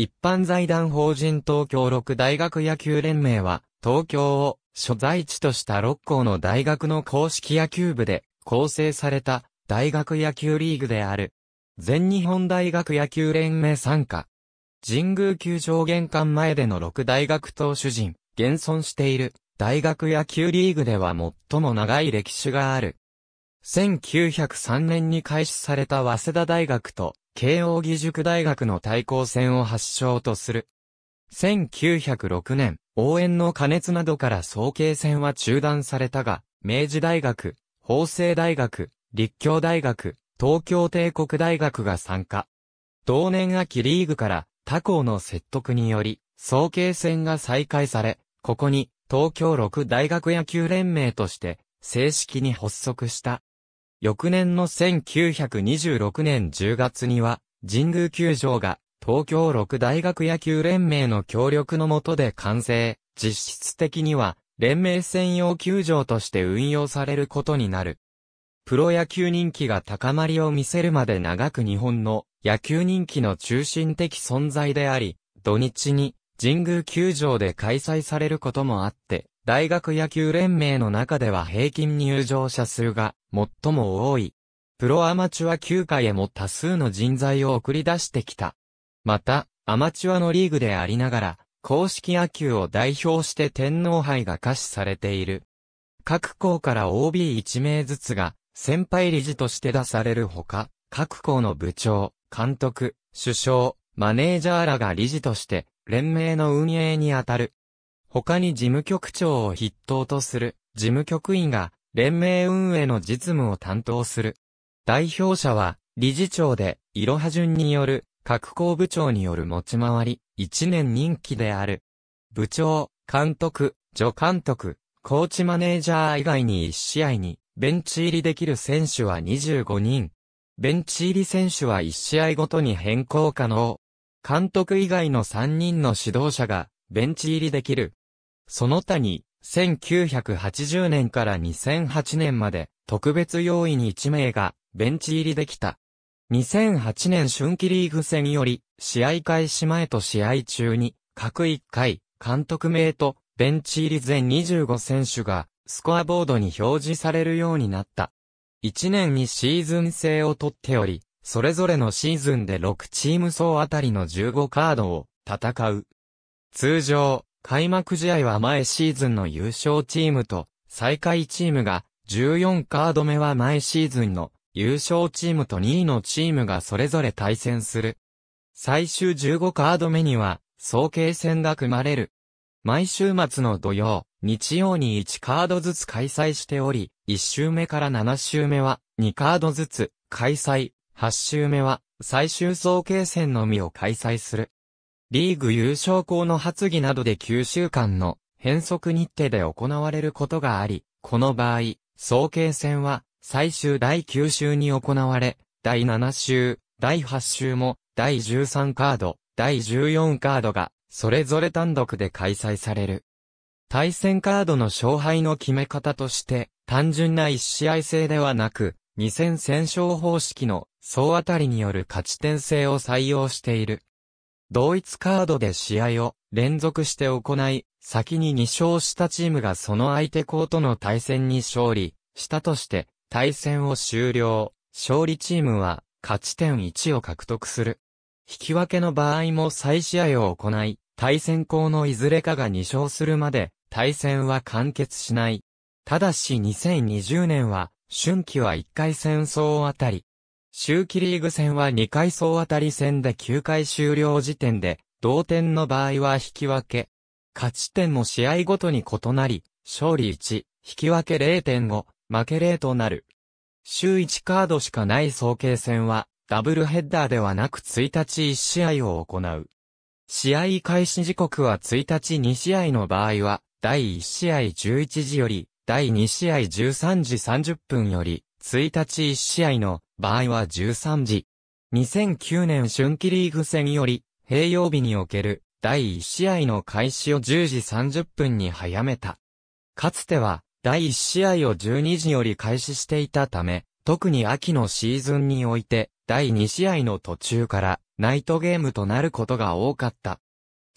一般財団法人東京六大学野球連盟は、東京を所在地とした六校の大学の公式野球部で構成された大学野球リーグである。全日本大学野球連盟参加。神宮球場玄関前での六大学投手陣、現存している大学野球リーグでは最も長い歴史がある。1903年に開始された早稲田大学と慶応義塾大学の対抗戦を発祥とする。1906年、応援の加熱などから総慶戦は中断されたが、明治大学、法政大学、立教大学、東京帝国大学が参加。同年秋リーグから他校の説得により、総慶戦が再開され、ここに東京六大学野球連盟として正式に発足した。翌年の1926年10月には、神宮球場が東京六大学野球連盟の協力のもとで完成、実質的には連盟専用球場として運用されることになる。プロ野球人気が高まりを見せるまで長く日本の野球人気の中心的存在であり、土日に神宮球場で開催されることもあって、大学野球連盟の中では平均入場者数が最も多い。プロアマチュア球界へも多数の人材を送り出してきた。また、アマチュアのリーグでありながら、公式野球を代表して天皇杯が可視されている。各校から OB1 名ずつが、先輩理事として出されるほか、各校の部長、監督、首相、マネージャーらが理事として、連盟の運営にあたる。他に事務局長を筆頭とする事務局員が連盟運営の実務を担当する。代表者は理事長で、いろは順による各校部長による持ち回り、1年任期である。部長、監督、助監督、コーチマネージャー以外に1試合にベンチ入りできる選手は25人。ベンチ入り選手は1試合ごとに変更可能。監督以外の3人の指導者がベンチ入りできる。その他に、1980年から2008年まで、特別要員1名が、ベンチ入りできた。2008年春季リーグ戦より、試合開始前と試合中に、各1回、監督名と、ベンチ入り全25選手が、スコアボードに表示されるようになった。1年にシーズン制をとっており、それぞれのシーズンで6チーム層あたりの15カードを戦う。通常、開幕試合は前シーズンの優勝チームと、最下位チームが、14カード目は前シーズンの優勝チームと2位のチームがそれぞれ対戦する。最終15カード目には、総計戦が組まれる。毎週末の土曜、日曜に1カードずつ開催しており、1週目から7週目は2カードずつ開催、8週目は最終総計戦のみを開催する。リーグ優勝校の発議などで9週間の変則日程で行われることがあり、この場合、総計戦は最終第9週に行われ、第7週、第8週も第13カード、第14カードがそれぞれ単独で開催される。対戦カードの勝敗の決め方として、単純な1試合制ではなく、2戦戦勝方式の総当たりによる勝ち点制を採用している。同一カードで試合を連続して行い、先に2勝したチームがその相手校との対戦に勝利したとして、対戦を終了。勝利チームは勝ち点1を獲得する。引き分けの場合も再試合を行い、対戦校のいずれかが2勝するまで対戦は完結しない。ただし2020年は、春季は1回戦争あたり、周期リーグ戦は2回総当たり戦で9回終了時点で、同点の場合は引き分け。勝ち点も試合ごとに異なり、勝利1、引き分け0.5、負け0となる。週1カードしかない総計戦は、ダブルヘッダーではなく1日1試合を行う。試合開始時刻は1日2試合の場合は、第1試合11時より、第2試合13時30分より、1日1試合の場合は13時。2009年春季リーグ戦より、平曜日における第1試合の開始を10時30分に早めた。かつては、第1試合を12時より開始していたため、特に秋のシーズンにおいて、第2試合の途中からナイトゲームとなることが多かった。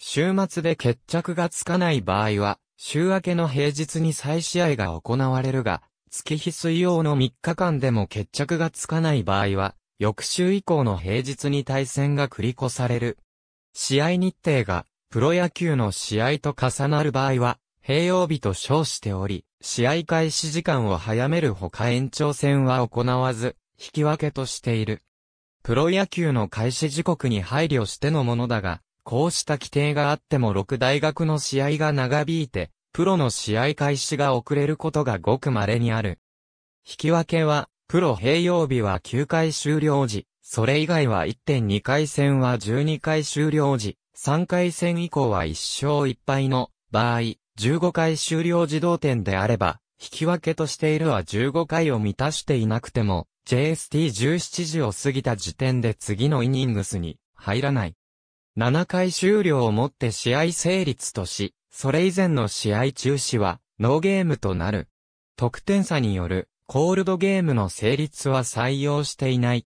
週末で決着がつかない場合は、週明けの平日に再試合が行われるが、月日水曜の3日間でも決着がつかない場合は、翌週以降の平日に対戦が繰り越される。試合日程が、プロ野球の試合と重なる場合は、平曜日と称しており、試合開始時間を早めるほか延長戦は行わず、引き分けとしている。プロ野球の開始時刻に配慮してのものだが、こうした規定があっても6大学の試合が長引いて、プロの試合開始が遅れることがごく稀にある。引き分けは、プロ平曜日は9回終了時、それ以外は1.2回戦は12回終了時、3回戦以降は1勝1敗の場合、15回終了時同点であれば、引き分けとしているは15回を満たしていなくても、JST17 時を過ぎた時点で次のイニングスに入らない。7回終了をもって試合成立とし、それ以前の試合中止は、ノーゲームとなる。得点差による、コールドゲームの成立は採用していない。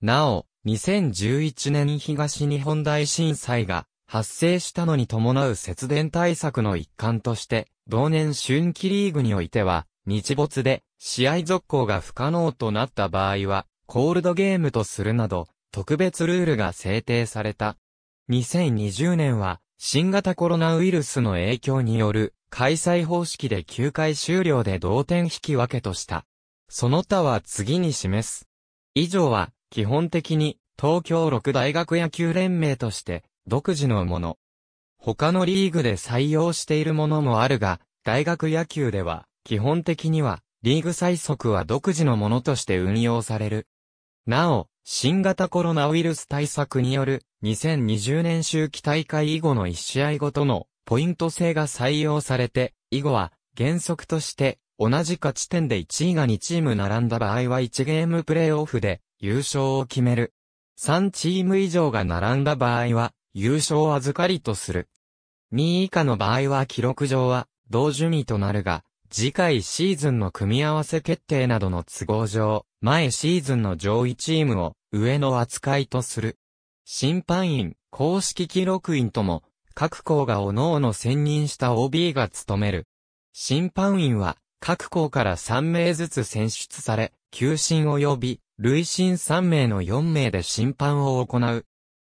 なお、2011年東日本大震災が発生したのに伴う節電対策の一環として、同年春季リーグにおいては、日没で試合続行が不可能となった場合は、コールドゲームとするなど、特別ルールが制定された。2020年は、新型コロナウイルスの影響による開催方式で9回終了で同点引き分けとした。その他は次に示す。以上は基本的に東京六大学野球連盟として独自のもの。他のリーグで採用しているものもあるが、大学野球では基本的にはリーグ最速は独自のものとして運用される。なお、新型コロナウイルス対策による2020年秋季大会以後の1試合ごとのポイント制が採用されて、以後は原則として同じ勝ち点で1位が2チーム並んだ場合は1ゲームプレイオフで優勝を決める。3チーム以上が並んだ場合は優勝を預かりとする。2位以下の場合は記録上は同順位となるが、次回シーズンの組み合わせ決定などの都合上、前シーズンの上位チームを上の扱いとする。審判員、公式記録員とも、各校が各々選任した OB が務める。審判員は、各校から3名ずつ選出され、球審及び、累進3名の4名で審判を行う。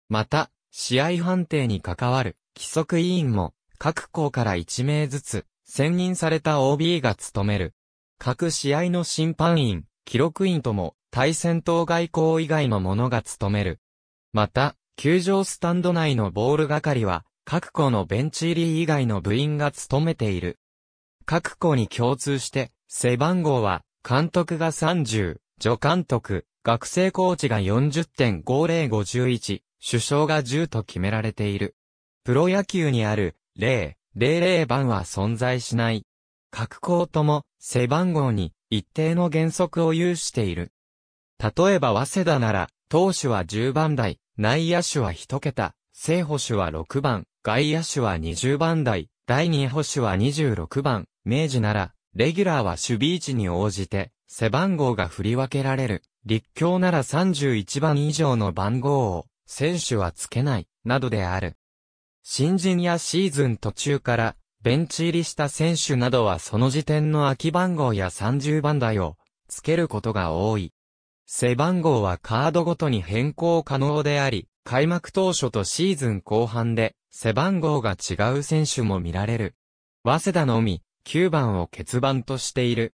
また、試合判定に関わる、規則委員も、各校から1名ずつ、選任された OB が務める。各試合の審判員、記録員とも、対戦等外交以外の者が務める。また、球場スタンド内のボール係は、各校のベンチ入り以外の部員が務めている。各校に共通して、背番号は、監督が30、助監督、学生コーチが40.5051、首相が10と決められている。プロ野球にある、例、00番は存在しない。各好とも背番号に一定の原則を有している。例えば早稲田なら、投手は10番台、内野手は1桁、正捕手は6番、外野手は20番台、第2捕手は26番、明治なら、レギュラーは守備位置に応じて、背番号が振り分けられる。立教なら31番以上の番号を、選手はつけない、などである。新人やシーズン途中からベンチ入りした選手などはその時点の空き番号や30番台をつけることが多い。背番号はカードごとに変更可能であり、開幕当初とシーズン後半で背番号が違う選手も見られる。早稲田のみ9番を欠番としている。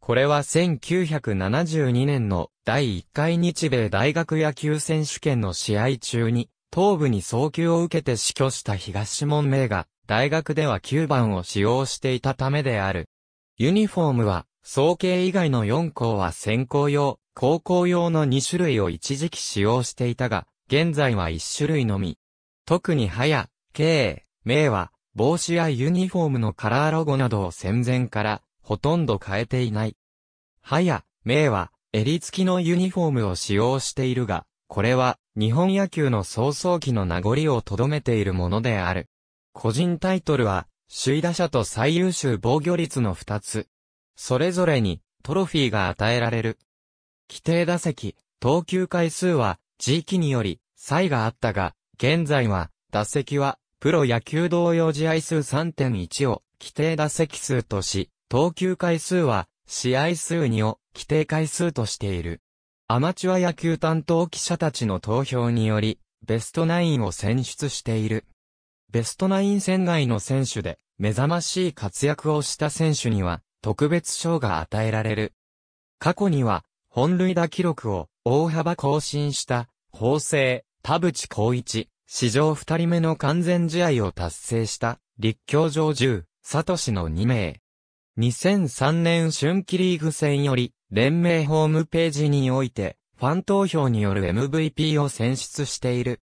これは1972年の第1回日米大学野球選手権の試合中に頭部に早急を受けて死去した東門名が、大学では9番を使用していたためである。ユニフォームは、総計以外の4校は専攻用、高校用の2種類を一時期使用していたが、現在は1種類のみ。特に早、慶、明は、帽子やユニフォームのカラーロゴなどを戦前から、ほとんど変えていない。早、明は、襟付きのユニフォームを使用しているが、これは、日本野球の早々期の名残を留めているものである。個人タイトルは、首位打者と最優秀防御率の2つ。それぞれに、トロフィーが与えられる。規定打席、投球回数は、地域により、差異があったが、現在は、打席は、プロ野球同様試合数3.1を、規定打席数とし、投球回数は、試合数2を、規定回数としている。アマチュア野球担当記者たちの投票により、ベストナインを選出している。ベストナイン戦外の選手で、目覚ましい活躍をした選手には、特別賞が与えられる。過去には、本塁打記録を大幅更新した、法政、田淵光一、史上二人目の完全試合を達成した、立教上1佐サトの2名。2003年春季リーグ戦より、連盟ホームページにおいて、ファン投票による MVP を選出している。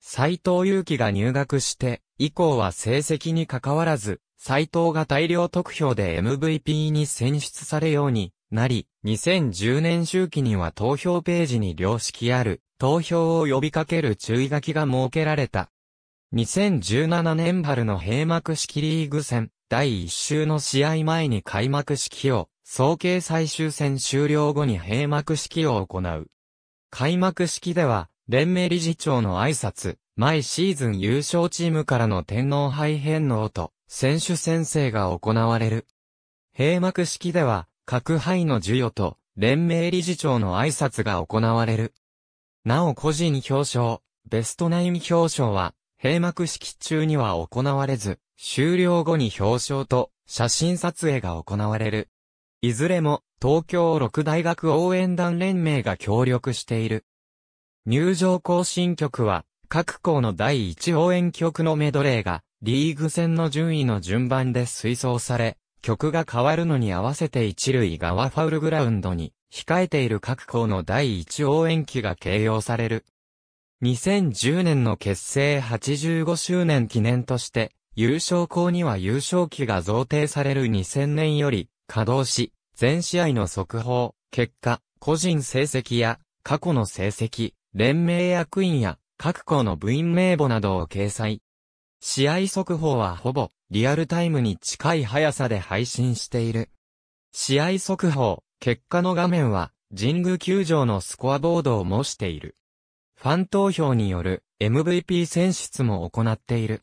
斎藤祐樹が入学して、以降は成績に関わらず、斎藤が大量得票で MVP に選出されようになり、2010年周期には投票ページに良識ある、投票を呼びかける注意書きが設けられた。2017年春の閉幕式リーグ戦、第1週の試合前に開幕式を総計最終戦終了後に閉幕式を行う。開幕式では、連盟理事長の挨拶、毎シーズン優勝チームからの天皇杯返納と、選手宣誓が行われる。閉幕式では、各杯の授与と、連盟理事長の挨拶が行われる。なお個人表彰、ベストナイン表彰は、閉幕式中には行われず、終了後に表彰と写真撮影が行われる。いずれも東京六大学応援団連盟が協力している。入場行進曲は各校の第一応援曲のメドレーがリーグ戦の順位の順番で推奨され、曲が変わるのに合わせて一塁側ファウルグラウンドに控えている各校の第一応援期が形容される。2010年の結成85周年記念として、優勝校には優勝旗が贈呈される2000年より、稼働し、全試合の速報、結果、個人成績や、過去の成績、連盟役員や、各校の部員名簿などを掲載。試合速報はほぼ、リアルタイムに近い速さで配信している。試合速報、結果の画面は、神宮球場のスコアボードを模している。ファン投票による MVP 選出も行っている。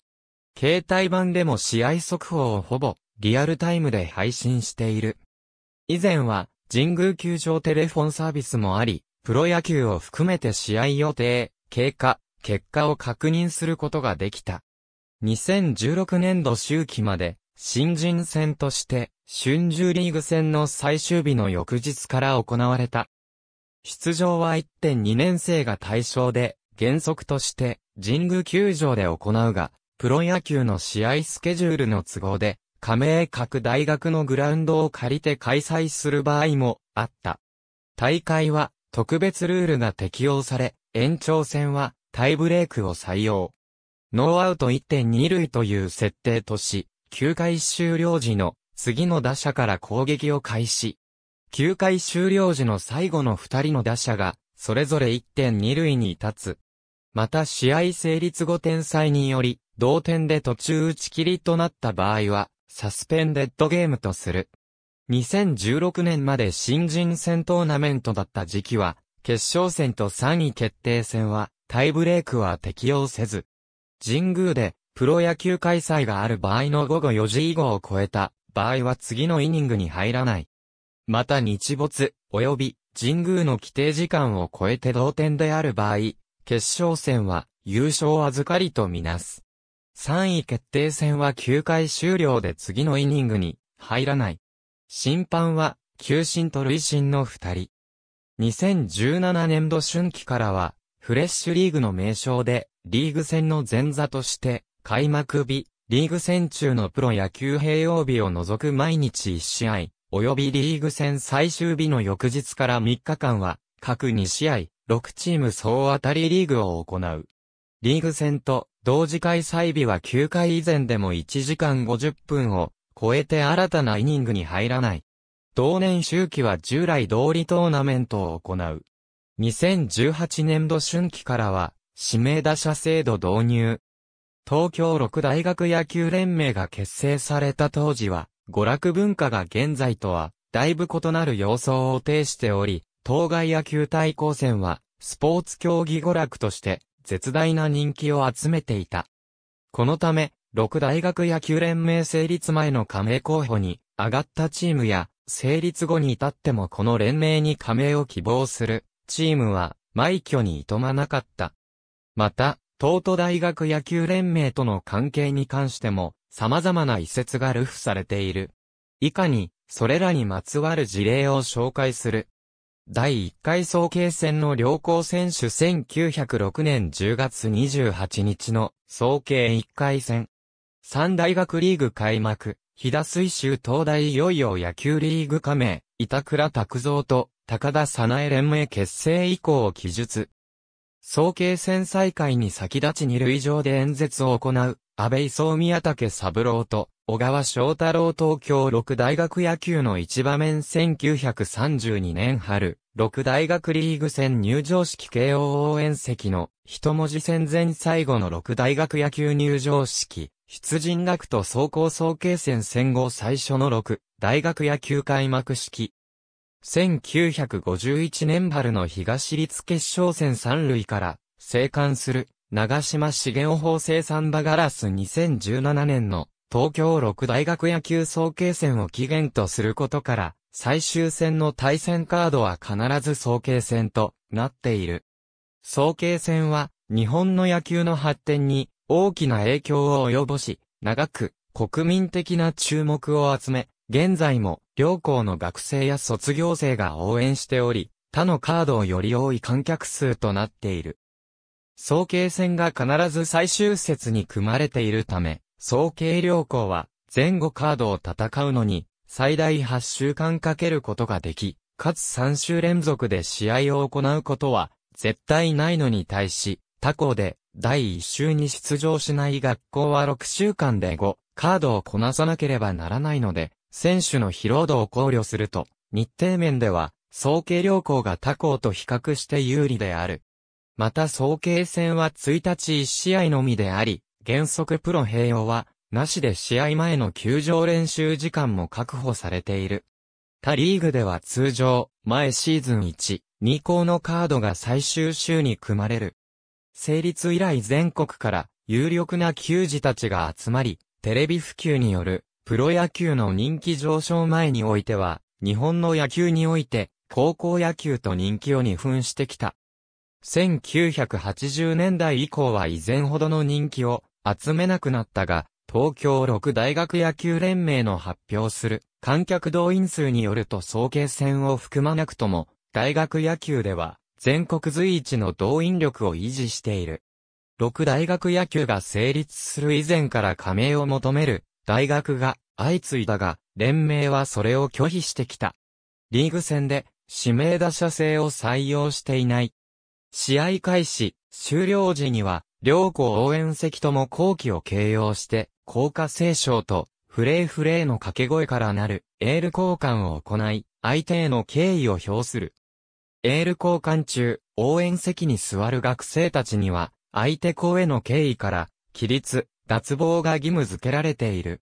携帯版でも試合速報をほぼリアルタイムで配信している。以前は、神宮球場テレフォンサービスもあり、プロ野球を含めて試合予定、経過、結果を確認することができた。2016年度周期まで、新人戦として、春秋リーグ戦の最終日の翌日から行われた。出場は1.2年生が対象で、原則として、神宮球場で行うが、プロ野球の試合スケジュールの都合で、加盟各大学のグラウンドを借りて開催する場合もあった。大会は特別ルールが適用され、延長戦はタイブレークを採用。ノーアウト1.2塁という設定とし、9回終了時の次の打者から攻撃を開始。9回終了時の最後の2人の打者が、それぞれ1.2塁に立つ。また試合成立後天才により、同点で途中打ち切りとなった場合は、サスペンデッドゲームとする。2016年まで新人戦トーナメントだった時期は、決勝戦と3位決定戦は、タイブレークは適用せず。神宮で、プロ野球開催がある場合の午後4時以後を超えた場合は次のイニングに入らない。また日没、及び神宮の規定時間を超えて同点である場合、決勝戦は優勝預かりとみなす。3位決定戦は9回終了で次のイニングに入らない。審判は、球審と累審の二人。2017年度春季からは、フレッシュリーグの名称で、リーグ戦の前座として、開幕日、リーグ戦中のプロ野球併用日を除く毎日1試合、及びリーグ戦最終日の翌日から3日間は、各2試合、6チーム総当たりリーグを行う。リーグ戦と同時開催日は9回以前でも1時間50分を超えて新たなイニングに入らない。同年周期は従来通りトーナメントを行う。2018年度春季からは指名打者制度導入。東京六大学野球連盟が結成された当時は、娯楽文化が現在とは、だいぶ異なる様相を呈しており、当該野球対抗戦は、スポーツ競技娯楽として、絶大な人気を集めていた。このため、6大学野球連盟成立前の加盟候補に上がったチームや、成立後に至ってもこの連盟に加盟を希望するチームは、枚挙に挑まなかった。また、東都大学野球連盟との関係に関しても、様々な遺説が流布されている。以下に、それらにまつわる事例を紹介する。第1回総計戦の良好選手1906年10月28日の総計1回戦。三大学リーグ開幕、飛騨水州東大いよいよ野球リーグ加盟、板倉拓造と高田早苗連盟結成以降を記述。総計戦再開に先立ち二塁上で演説を行う、安倍総宮武三郎と小川翔太郎東京六大学野球の一場面1932年春、六大学リーグ戦入場式慶応応援席の一文字戦前最後の六大学野球入場式、出陣学と総合総計戦戦後最初の六大学野球開幕式。1951年春の東立決勝戦三塁から生還する長島茂雄法制三馬ガラス2017年の東京六大学野球総計戦を起源とすることから、最終戦の対戦カードは必ず総計戦となっている。総計戦は、日本の野球の発展に大きな影響を及ぼし、長く国民的な注目を集め、現在も両校の学生や卒業生が応援しており、他のカードをより多い観客数となっている。総計戦が必ず最終節に組まれているため、総計良好は、前後カードを戦うのに、最大8週間かけることができ、かつ3週連続で試合を行うことは、絶対ないのに対し、他校で、第1週に出場しない学校は6週間で5、カードをこなさなければならないので、選手の疲労度を考慮すると、日程面では、総計良好が他校と比較して有利である。また総計戦は1日1試合のみであり、原則プロ併用は、なしで試合前の球場練習時間も確保されている。他リーグでは通常、前シーズン1、2校のカードが最終週に組まれる。成立以来全国から有力な球児たちが集まり、テレビ普及によるプロ野球の人気上昇前においては、日本の野球において高校野球と人気を二分してきた。1980年代以降は以前ほどの人気を集めなくなったが、東京6大学野球連盟の発表する観客動員数によると総計戦を含まなくとも、大学野球では全国随一の動員力を維持している。6大学野球が成立する以前から加盟を求める大学が相次いだが、連盟はそれを拒否してきた。リーグ戦で指名打者制を採用していない。試合開始、終了時には両校応援席とも後期を形容して、校歌斉唱と、フレーフレーの掛け声からなる、エール交換を行い、相手への敬意を表する。エール交換中、応援席に座る学生たちには、相手校への敬意から、規律、脱帽が義務付けられている。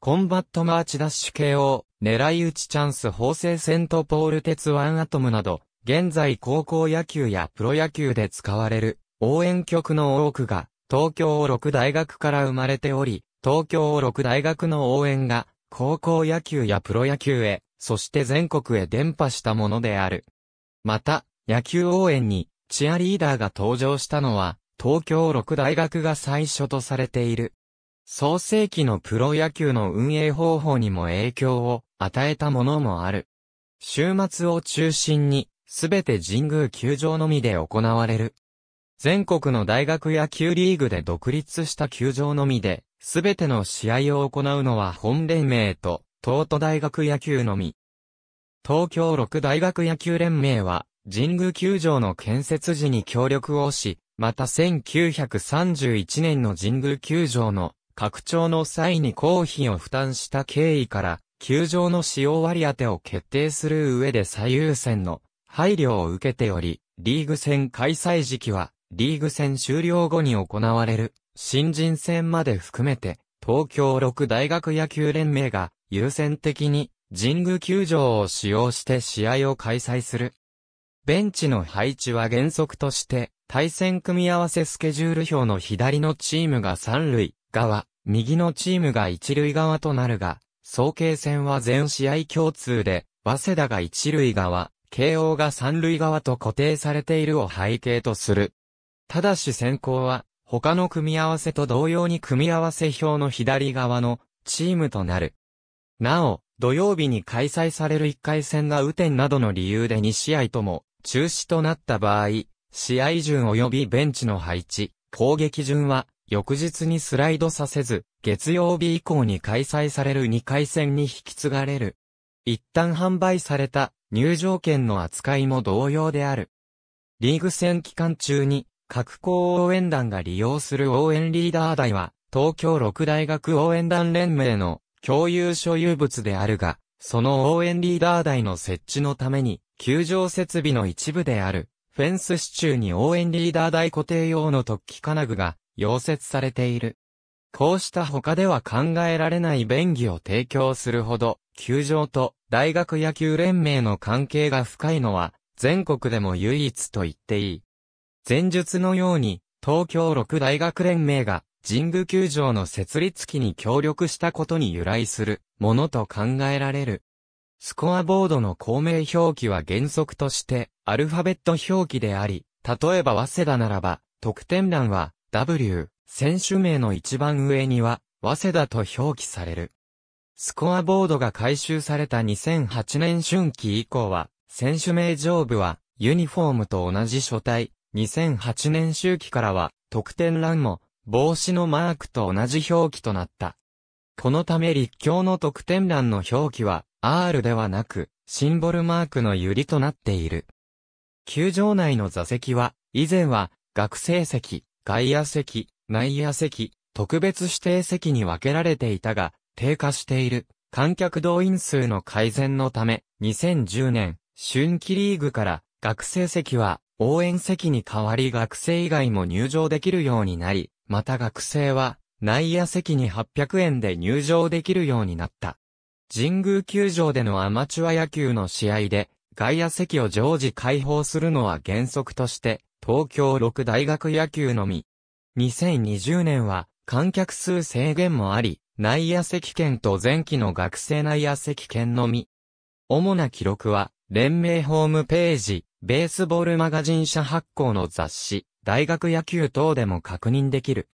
コンバットマーチダッシュ系を、狙い撃ちチャンス法制ントポール鉄腕アトムなど、現在高校野球やプロ野球で使われる応援曲の多くが、東京六大学から生まれており、東京六大学の応援が、高校野球やプロ野球へ、そして全国へ伝播したものである。また、野球応援に、チアリーダーが登場したのは、東京六大学が最初とされている。創世期のプロ野球の運営方法にも影響を与えたものもある。週末を中心に、すべて神宮球場のみで行われる。全国の大学野球リーグで独立した球場のみで、すべての試合を行うのは本連盟と、東都大学野球のみ。東京六大学野球連盟は、神宮球場の建設時に協力をし、また1931年の神宮球場の拡張の際に公費を負担した経緯から、球場の使用割当を決定する上で最優先の配慮を受けており、リーグ戦開催時期はリーグ戦終了後に行われる、新人戦まで含めて、東京6大学野球連盟が優先的に神宮球場を使用して試合を開催する。ベンチの配置は原則として対戦組み合わせスケジュール表の左のチームが三塁側、右のチームが一塁側となるが、総計戦は全試合共通で、早稲田が一塁側、慶応が三塁側と固定されているを背景とする。ただし選考は、他の組み合わせと同様に組み合わせ表の左側のチームとなる。なお、土曜日に開催される1回戦が雨天などの理由で2試合とも中止となった場合、試合順及びベンチの配置、攻撃順は翌日にスライドさせず、月曜日以降に開催される2回戦に引き継がれる。一旦販売された入場券の扱いも同様である。リーグ戦期間中に各校応援団が利用する応援リーダー台は、東京六大学応援団連盟の共有所有物であるが、その応援リーダー台の設置のために、球場設備の一部である、フェンス支柱に応援リーダー台固定用の突起金具が溶接されている。こうした他では考えられない便宜を提供するほど、球場と大学野球連盟の関係が深いのは、全国でも唯一と言っていい。前述のように、東京六大学連盟が神宮球場の設立期に協力したことに由来するものと考えられる。スコアボードの公明表記は原則としてアルファベット表記であり、例えば早稲田ならば、得点欄は W、選手名の一番上には、早稲田と表記される。スコアボードが回収された2008年春季以降は、選手名上部は、ユニフォームと同じ書体、2008年周期からは、得点欄も、帽子のマークと同じ表記となった。このため立教の得点欄の表記は、R ではなく、シンボルマークの由りとなっている。球場内の座席は、以前は、学生席、外野席、内野席、特別指定席に分けられていたが、低下している。観客動員数の改善のため、2010年、春季リーグから、学生席は応援席に代わり学生以外も入場できるようになり、また学生は内野席に800円で入場できるようになった。神宮球場でのアマチュア野球の試合で外野席を常時開放するのは原則として東京6大学野球のみ。2020年は観客数制限もあり、内野席券と前期の学生内野席券のみ。主な記録は連盟ホームページ、ベースボールマガジン社発行の雑誌、大学野球等でも確認できる。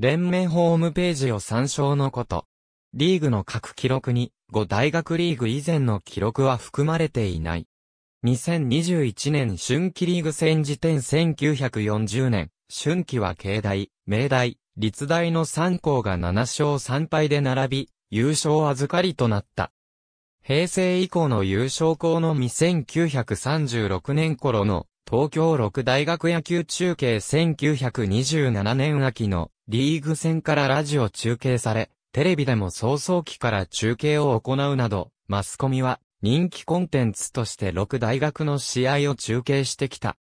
連盟ホームページを参照のこと。リーグの各記録に、5大学リーグ以前の記録は含まれていない。2021年春季リーグ戦時点1940年、春季は慶大、明大、立大の3校が7勝3敗で並び、優勝預かりとなった。平成以降の優勝校のみ1936年頃の東京六大学野球中継1927年秋のリーグ戦からラジオ中継され、テレビでも早々期から中継を行うなど、マスコミは人気コンテンツとして六大学の試合を中継してきた。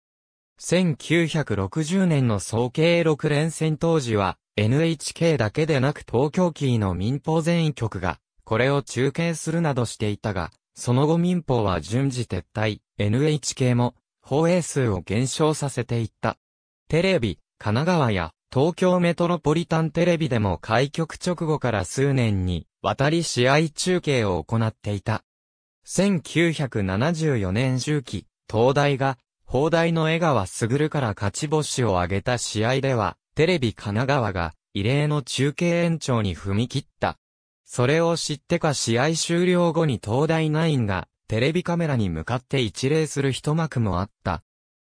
1960年の総計6連戦当時は NHK だけでなく東京キーの民放全員局がこれを中継するなどしていたが、その後民放は順次撤退、NHK も放映数を減少させていった。テレビ、神奈川や東京メトロポリタンテレビでも開局直後から数年に渡り試合中継を行っていた。1974年周期、東大が、砲台の江川卓から勝ち星を挙げた試合では、テレビ神奈川が、異例の中継延長に踏み切った。それを知ってか試合終了後に東大ナインがテレビカメラに向かって一礼する一幕もあった。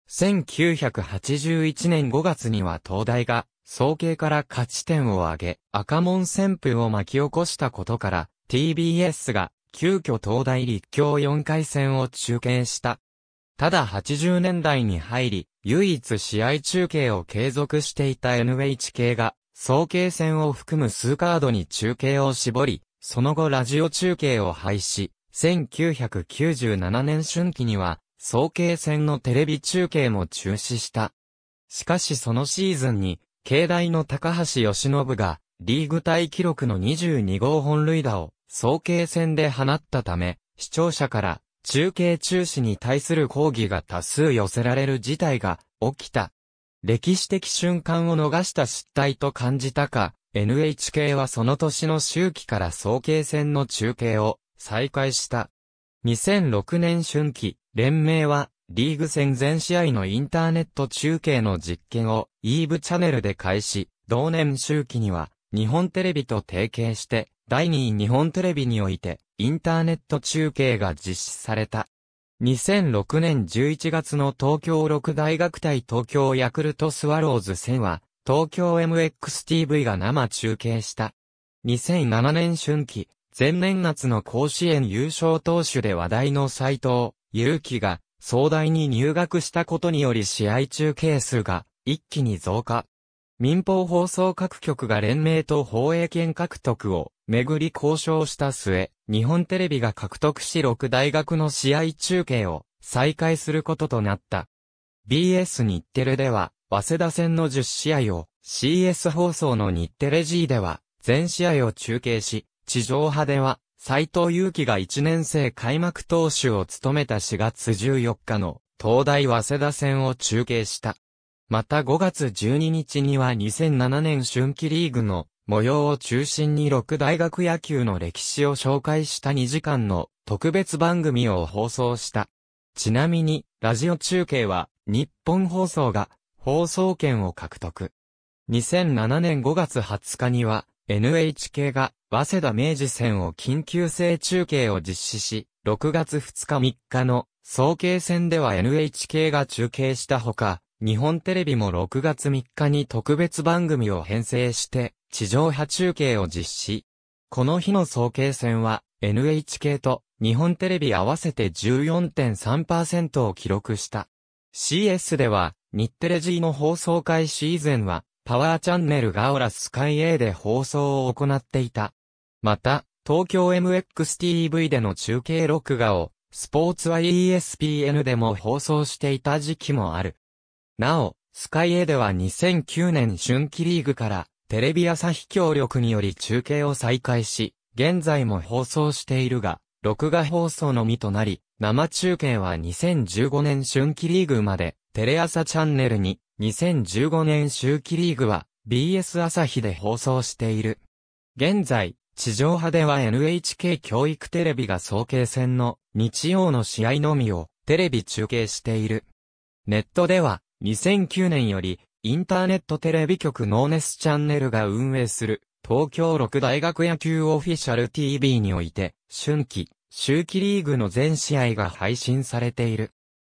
1981年5月には東大が、総計から勝ち点を上げ、赤門旋風を巻き起こしたことから、TBS が、急遽東大立教4回戦を中継した。ただ80年代に入り、唯一試合中継を継続していた NHK が、総計戦を含む数カードに中継を絞り、その後ラジオ中継を廃止、1997年春季には、総計戦のテレビ中継も中止した。しかしそのシーズンに、境内の高橋義信が、リーグ対記録の22号本塁打を、総計戦で放ったため、視聴者から、中継中止に対する抗議が多数寄せられる事態が起きた。歴史的瞬間を逃した失態と感じたか、NHK はその年の周期から総計戦の中継を再開した。2006年春季、連盟は、リーグ戦全試合のインターネット中継の実験を、イーブチャンネルで開始、同年周期には、日本テレビと提携して、第2位日本テレビにおいて、インターネット中継が実施された。2006年11月の東京六大学対東京ヤクルトスワローズ戦は、東京 MXTV が生中継した。2007年春季、前年夏の甲子園優勝投手で話題の斎藤、祐樹が、壮大に入学したことにより試合中継数が、一気に増加。民放放送各局が連盟と放映権獲得を巡り交渉した末、日本テレビが獲得し6大学の試合中継を再開することとなった。BS 日テレでは、早稲田戦の10試合を CS 放送の日テレ G では全試合を中継し、地上波では斎藤祐樹が1年生開幕投手を務めた4月14日の東大早稲田戦を中継した。また5月12日には2007年春季リーグの模様を中心に6大学野球の歴史を紹介した2時間の特別番組を放送した。ちなみに、ラジオ中継は、日本放送が、放送権を獲得。2007年5月20日には、NHK が、早稲田明治戦を緊急性中継を実施し、6月2日3日の、早慶戦では NHK が中継したほか、日本テレビも6月3日に特別番組を編成して、地上波中継を実施。この日の総計戦は、NHK と日本テレビ合わせて14.3%を記録した。CS では、日テレ G の放送開始以前は、パワーチャンネルガオラスカイ A で放送を行っていた。また、東京 MXTV での中継録画を、スポーツは ESPN でも放送していた時期もある。なお、スカイエでは2009年春季リーグから、テレビ朝日協力により中継を再開し、現在も放送しているが、録画放送のみとなり、生中継は2015年春季リーグまで、テレ朝チャンネルに、2015年秋季リーグは、BS 朝日で放送している。現在、地上波では NHK 教育テレビが総計戦の日曜の試合のみをテレビ中継している。ネットでは2009年より、インターネットテレビ局ノーネスチャンネルが運営する、東京六大学野球オフィシャル TV において、春季、秋季リーグの全試合が配信されている。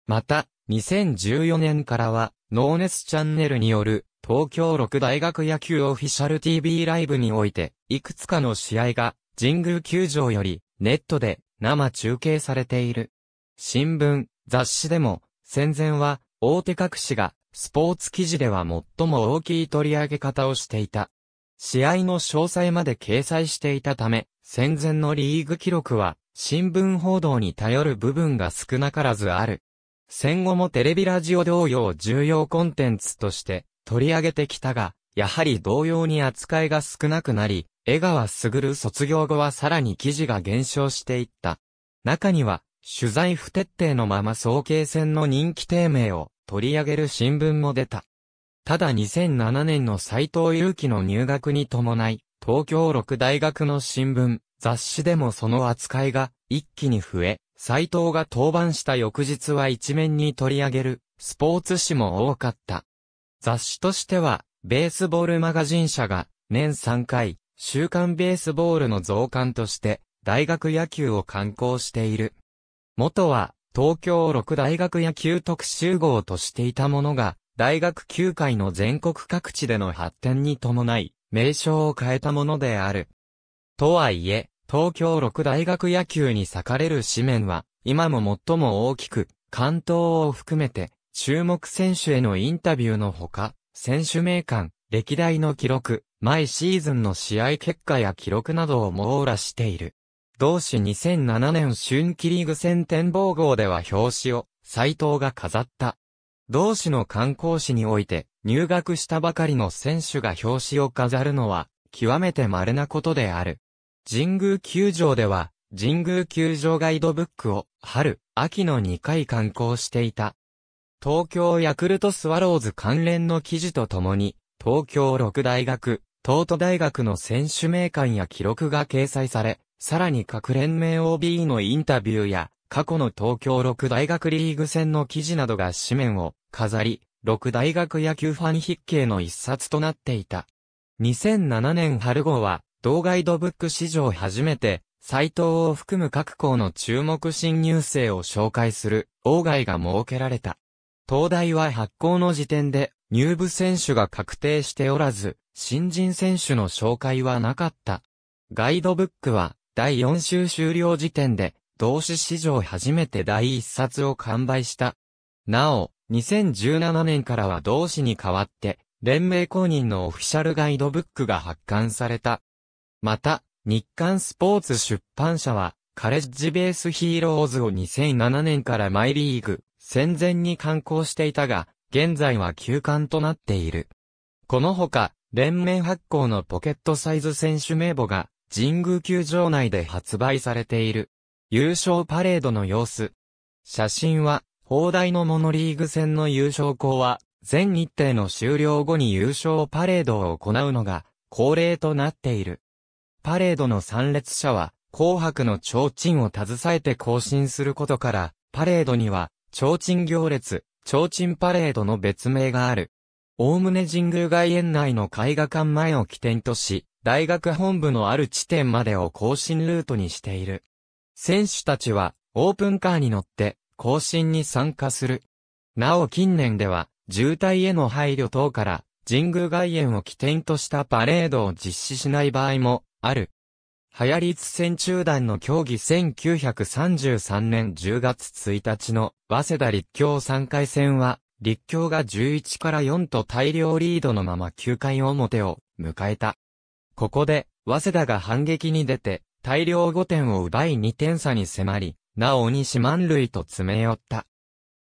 また、2014年からは、ノーネスチャンネルによる、東京六大学野球オフィシャル TV ライブにおいて、いくつかの試合が、神宮球場より、ネットで、生中継されている。新聞、雑誌でも、戦前は、大手各紙がスポーツ記事では最も大きい取り上げ方をしていた。試合の詳細まで掲載していたため、戦前のリーグ記録は新聞報道に頼る部分が少なからずある。戦後もテレビラジオ同様重要コンテンツとして取り上げてきたが、やはり同様に扱いが少なくなり、江川卓卒業後はさらに記事が減少していった。中には、取材不徹底のまま総計戦の人気低迷を取り上げる新聞も出た。ただ2007年の斎藤祐樹の入学に伴い、東京六大学の新聞、雑誌でもその扱いが一気に増え、斎藤が登板した翌日は一面に取り上げるスポーツ誌も多かった。雑誌としては、ベースボールマガジン社が年3回、週刊ベースボールの増刊として、大学野球を刊行している。元は、東京六大学野球特集号としていたものが、大学球界の全国各地での発展に伴い、名称を変えたものである。とはいえ、東京六大学野球に裂かれる紙面は、今も最も大きく、関東を含めて、注目選手へのインタビューのほか、選手名鑑、歴代の記録、毎シーズンの試合結果や記録などを網羅している。同志2007年春季リーグ戦展望号では表紙を、斎藤が飾った。同志の観光誌において、入学したばかりの選手が表紙を飾るのは、極めて稀なことである。神宮球場では、神宮球場ガイドブックを、春、秋の2回観光していた。東京ヤクルトスワローズ関連の記事とともに、東京六大学、東都大学の選手名鑑や記録が掲載され、さらに各連盟 OB のインタビューや、過去の東京六大学リーグ戦の記事などが紙面を飾り、六大学野球ファン筆形の一冊となっていた。2007年春号は、同ガイドブック史上初めて、斎藤を含む各校の注目新入生を紹介する、王外が設けられた。東大は発行の時点で、入部選手が確定しておらず、新人選手の紹介はなかった。ガイドブックは、第4週終了時点で、同志史上初めて第1冊を完売した。なお、2017年からは同志に代わって、連盟公認のオフィシャルガイドブックが発刊された。また、日刊スポーツ出版社は、カレッジベースヒーローズを2007年からマイリーグ、戦前に刊行していたが、現在は休刊となっている。このほか、連盟発行のポケットサイズ選手名簿が、神宮球場内で発売されている、優勝パレードの様子。写真は、砲台のモノリーグ戦の優勝校は、全日程の終了後に優勝パレードを行うのが、恒例となっている。パレードの参列者は、紅白の提灯を携えて行進することから、パレードには、提灯行列、提灯パレードの別名がある。おおむね神宮外苑内の絵画館前を起点とし、大学本部のある地点までを更新ルートにしている。選手たちは、オープンカーに乗って、更新に参加する。なお近年では、渋滞への配慮等から、神宮外苑を起点としたパレードを実施しない場合も、ある。流行り戦中団の競技1933年10月1日の、早稲田立教3回戦は、立教が11から4と大量リードのまま9回表を迎えた。ここで、早稲田が反撃に出て、大量5点を奪い2点差に迫り、なお西満塁と詰め寄った。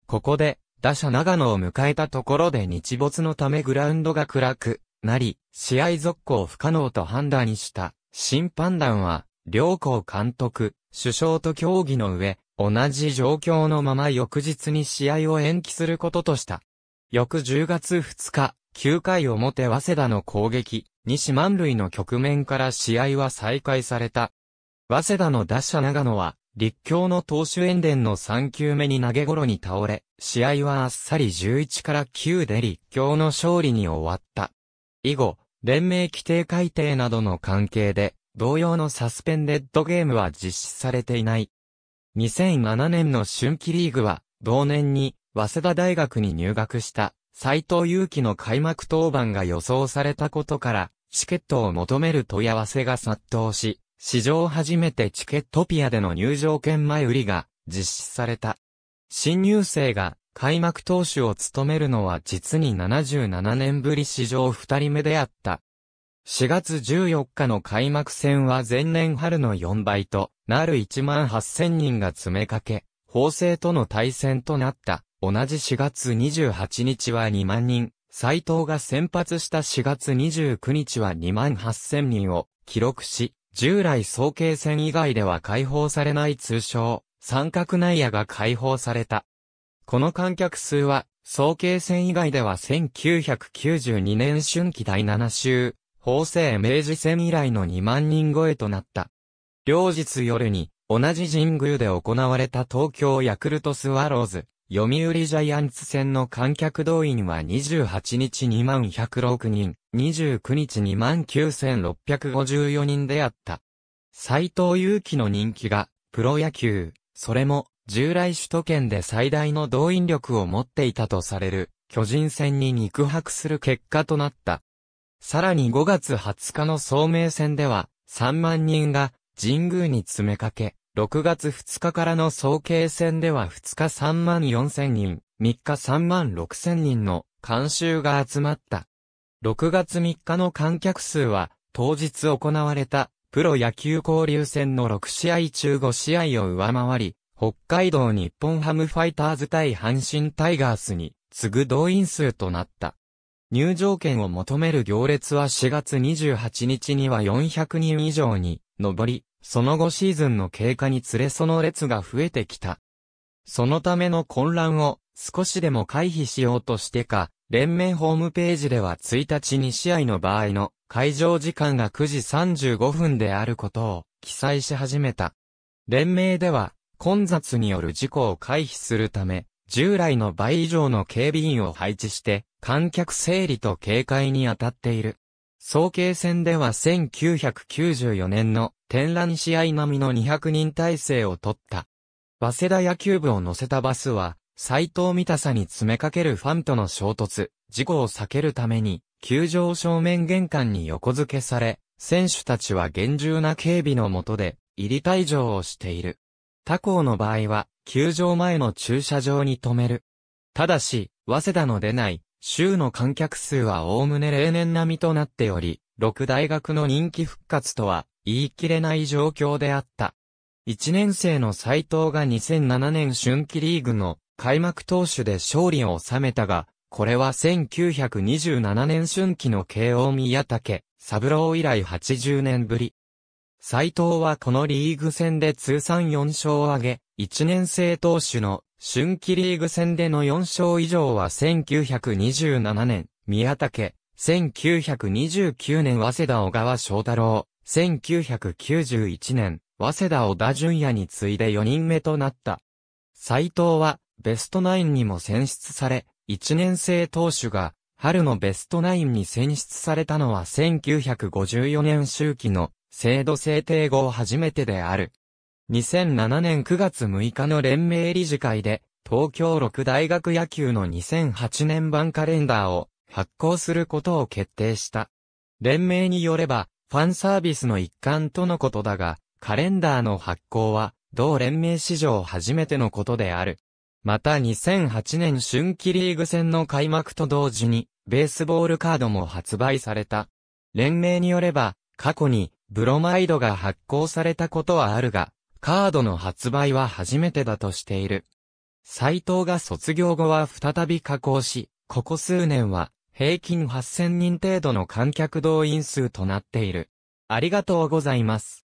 ここで、打者長野を迎えたところで日没のためグラウンドが暗くなり、試合続行不可能と判断した。審判団は、両校監督、首相と協議の上、同じ状況のまま翌日に試合を延期することとした。翌10月2日、9回表早稲田の攻撃、西満塁の局面から試合は再開された。早稲田の打者長野は、立教の投手演伝の3球目に投げ頃に倒れ、試合はあっさり11から9で立教の勝利に終わった。以後、連盟規定改定などの関係で、同様のサスペンデッドゲームは実施されていない。2007年の春季リーグは、同年に、早稲田大学に入学した斎藤祐樹の開幕登板が予想されたことから、チケットを求める問い合わせが殺到し、史上初めてチケットピアでの入場券前売りが実施された。新入生が開幕投手を務めるのは実に77年ぶり史上2人目であった。4月14日の開幕戦は前年春の4倍となる1万8000人が詰めかけ、法政との対戦となった。同じ4月28日は2万人、斎藤が先発した4月29日は2万8000人を記録し、従来総計戦以外では解放されない通称、三角内野が解放された。この観客数は、総計戦以外では1992年春季第7週、法政明治戦以来の2万人超えとなった。両日夜に、同じ神宮で行われた東京ヤクルトスワローズ、読売ジャイアンツ戦の観客動員は28日2106人、29日29654人であった。斎藤祐樹の人気が、プロ野球、それも、従来首都圏で最大の動員力を持っていたとされる、巨人戦に肉薄する結果となった。さらに5月20日の聡明戦では、3万人が、神宮に詰めかけ、6月2日からの総計戦では2日3万4 0 0 0人、3日3万6 0 0 0人の観衆が集まった。6月3日の観客数は、当日行われたプロ野球交流戦の6試合中5試合を上回り、北海道日本ハムファイターズ対阪神タイガースに次ぐ動員数となった。入場券を求める行列は4月28日には400人以上に上り、その後シーズンの経過に連れその列が増えてきた。そのための混乱を少しでも回避しようとしてか、連盟ホームページでは1日2試合の場合の会場時間が9時35分であることを記載し始めた。連盟では混雑による事故を回避するため、従来の倍以上の警備員を配置して、観客整理と警戒に当たっている。総計戦では1994年の天覧試合並みの200人体制を取った。早稲田野球部を乗せたバスは、斎藤三田に詰めかけるファンとの衝突、事故を避けるために、球場正面玄関に横付けされ、選手たちは厳重な警備の下で、入り退場をしている。他校の場合は、球場前の駐車場に止める。ただし、早稲田の出ない、州の観客数はおおむね例年並みとなっており、六大学の人気復活とは言い切れない状況であった。一年生の斎藤が2007年春季リーグの開幕投手で勝利を収めたが、これは1927年春季の慶応宮武、三郎以来80年ぶり。斎藤はこのリーグ戦で通算4勝を挙げ、1年生投手の春季リーグ戦での4勝以上は1927年、宮武、1929年早稲田小川翔太郎、1991年、早稲田小田淳也に次いで4人目となった。斎藤は、ベストナインにも選出され、1年生投手が、春のベストナインに選出されたのは1954年周期の制度制定後初めてである。2007年9月6日の連盟理事会で、東京六大学野球の2008年版カレンダーを発行することを決定した。連盟によれば、ファンサービスの一環とのことだが、カレンダーの発行は、同連盟史上初めてのことである。また2008年春季リーグ戦の開幕と同時に、ベースボールカードも発売された。連盟によれば、過去に、ブロマイドが発行されたことはあるが、カードの発売は初めてだとしている。斎藤が卒業後は再び加工し、ここ数年は平均8000人程度の観客動員数となっている。ありがとうございます。